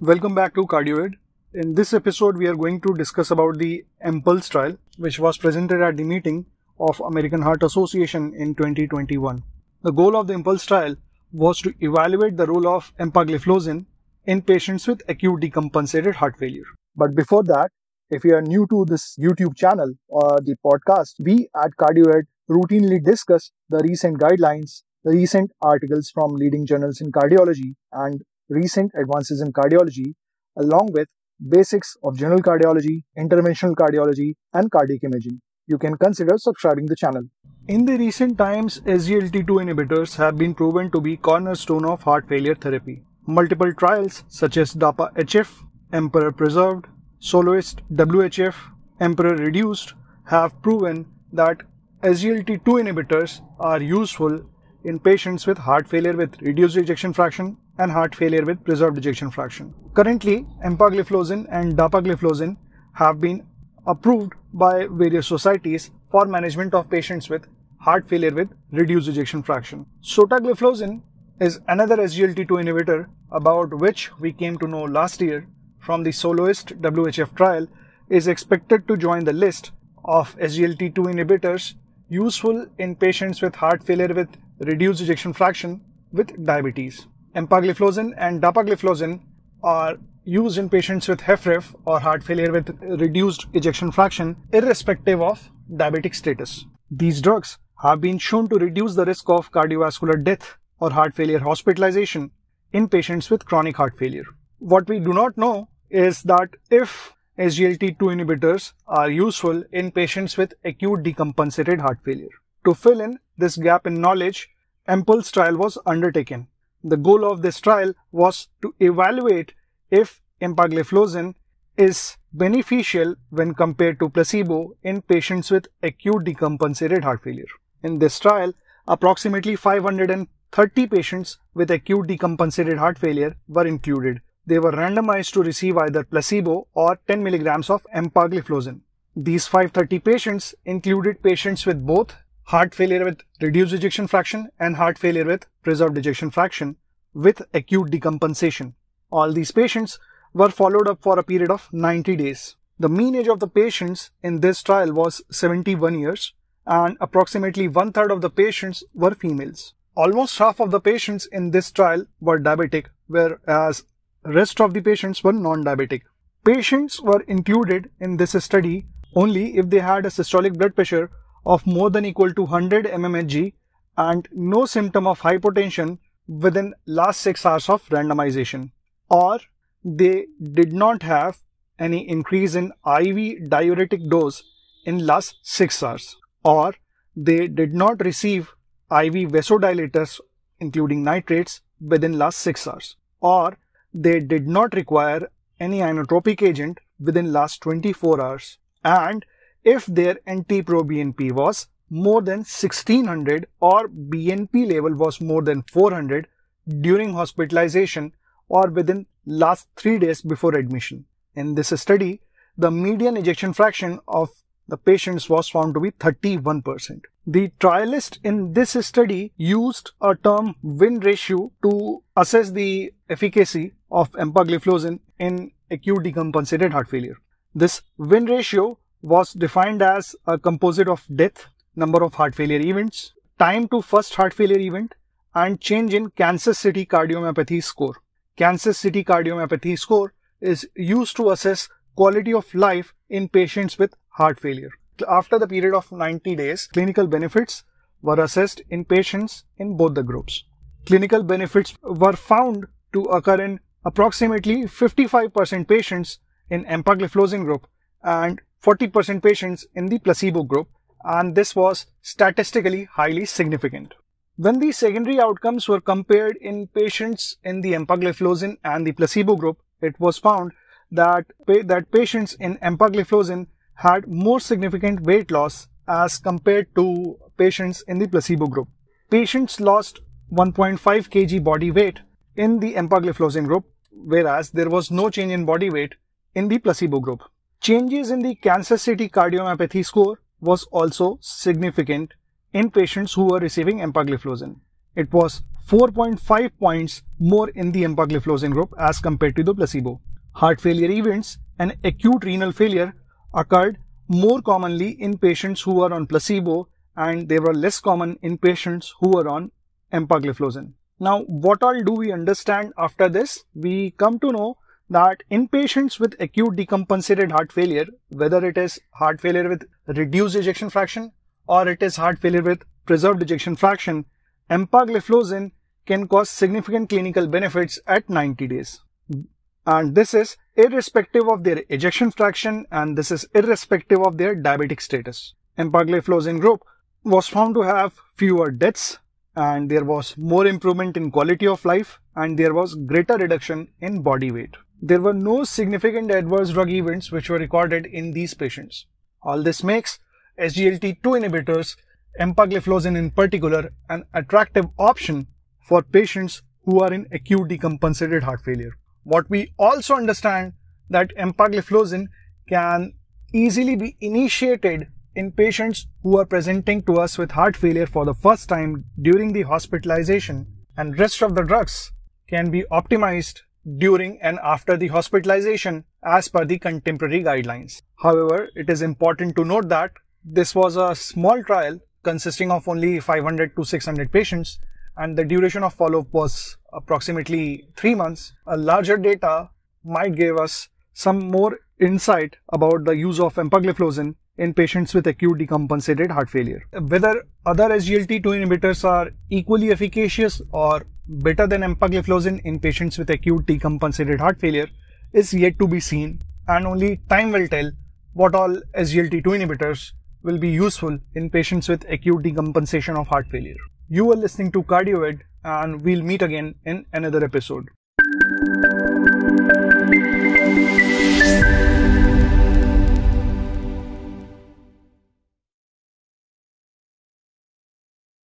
Welcome back to CardioEd. In this episode, we are going to discuss about the Impulse trial, which was presented at the meeting of American Heart Association in 2021. The goal of the Impulse trial was to evaluate the role of empagliflozin in patients with acute decompensated heart failure. But before that, if you are new to this YouTube channel or the podcast, we at CardioEd routinely discuss the recent guidelines, the recent articles from leading journals in cardiology, and recent advances in cardiology, along with basics of general cardiology, interventional cardiology, and cardiac imaging. You can consider subscribing the channel. In the recent times, SGLT2 inhibitors have been proven to be cornerstone of heart failure therapy. Multiple trials such as DAPA-HF, Emperor Preserved, Soloist WHF, Emperor Reduced have proven that SGLT2 inhibitors are useful in patients with heart failure with reduced ejection fraction, and heart failure with preserved ejection fraction. Currently, empagliflozin and dapagliflozin have been approved by various societies for management of patients with heart failure with reduced ejection fraction. Sotagliflozin is another SGLT2 inhibitor about which we came to know last year from the SOLOIST WHF trial is expected to join the list of SGLT2 inhibitors useful in patients with heart failure with reduced ejection fraction with diabetes empagliflozin and dapagliflozin are used in patients with HEFREF or heart failure with reduced ejection fraction irrespective of diabetic status. These drugs have been shown to reduce the risk of cardiovascular death or heart failure hospitalization in patients with chronic heart failure. What we do not know is that if SGLT2 inhibitors are useful in patients with acute decompensated heart failure. To fill in this gap in knowledge, EMPLE's trial was undertaken the goal of this trial was to evaluate if empagliflozin is beneficial when compared to placebo in patients with acute decompensated heart failure. In this trial, approximately 530 patients with acute decompensated heart failure were included. They were randomized to receive either placebo or 10 milligrams of empagliflozin. These 530 patients included patients with both heart failure with reduced ejection fraction and heart failure with preserved ejection fraction with acute decompensation. All these patients were followed up for a period of 90 days. The mean age of the patients in this trial was 71 years and approximately one third of the patients were females. Almost half of the patients in this trial were diabetic whereas rest of the patients were non-diabetic. Patients were included in this study only if they had a systolic blood pressure of more than equal to 100 mmHg and no symptom of hypotension within last 6 hours of randomization or they did not have any increase in IV diuretic dose in last 6 hours or they did not receive IV vasodilators including nitrates within last 6 hours or they did not require any inotropic agent within last 24 hours and if their NT-proBNP was more than 1600 or BNP level was more than 400 during hospitalization or within last 3 days before admission. In this study, the median ejection fraction of the patients was found to be 31%. The trialist in this study used a term win ratio to assess the efficacy of empagliflozin in acute decompensated heart failure. This win ratio was defined as a composite of death, number of heart failure events, time to first heart failure event, and change in Kansas City cardiomyopathy score. Kansas City cardiomyopathy score is used to assess quality of life in patients with heart failure. After the period of 90 days, clinical benefits were assessed in patients in both the groups. Clinical benefits were found to occur in approximately 55% patients in empagliflozin group and 40% patients in the placebo group and this was statistically highly significant. When the secondary outcomes were compared in patients in the empagliflozin and the placebo group, it was found that, pa that patients in empagliflozin had more significant weight loss as compared to patients in the placebo group. Patients lost 1.5 kg body weight in the empagliflozin group, whereas there was no change in body weight in the placebo group. Changes in the Kansas City cardiomyopathy score was also significant in patients who were receiving empagliflozin. It was 4.5 points more in the empagliflozin group as compared to the placebo. Heart failure events and acute renal failure occurred more commonly in patients who were on placebo and they were less common in patients who were on empagliflozin. Now, what all do we understand after this? We come to know that in patients with acute decompensated heart failure, whether it is heart failure with reduced ejection fraction or it is heart failure with preserved ejection fraction, empagliflozin can cause significant clinical benefits at 90 days. And this is irrespective of their ejection fraction and this is irrespective of their diabetic status. Empagliflozin group was found to have fewer deaths and there was more improvement in quality of life and there was greater reduction in body weight. There were no significant adverse drug events which were recorded in these patients. All this makes SGLT2 inhibitors, empagliflozin in particular, an attractive option for patients who are in acute decompensated heart failure. What we also understand that empagliflozin can easily be initiated in patients who are presenting to us with heart failure for the first time during the hospitalization and rest of the drugs can be optimized during and after the hospitalization as per the contemporary guidelines. However, it is important to note that this was a small trial consisting of only 500 to 600 patients and the duration of follow-up was approximately 3 months. A larger data might give us some more insight about the use of empagliflozin in patients with acute decompensated heart failure. Whether other SGLT2 inhibitors are equally efficacious or better than empagliflozin in patients with acute decompensated heart failure is yet to be seen and only time will tell what all SGLT2 inhibitors will be useful in patients with acute decompensation of heart failure. You are listening to CardioEd and we'll meet again in another episode.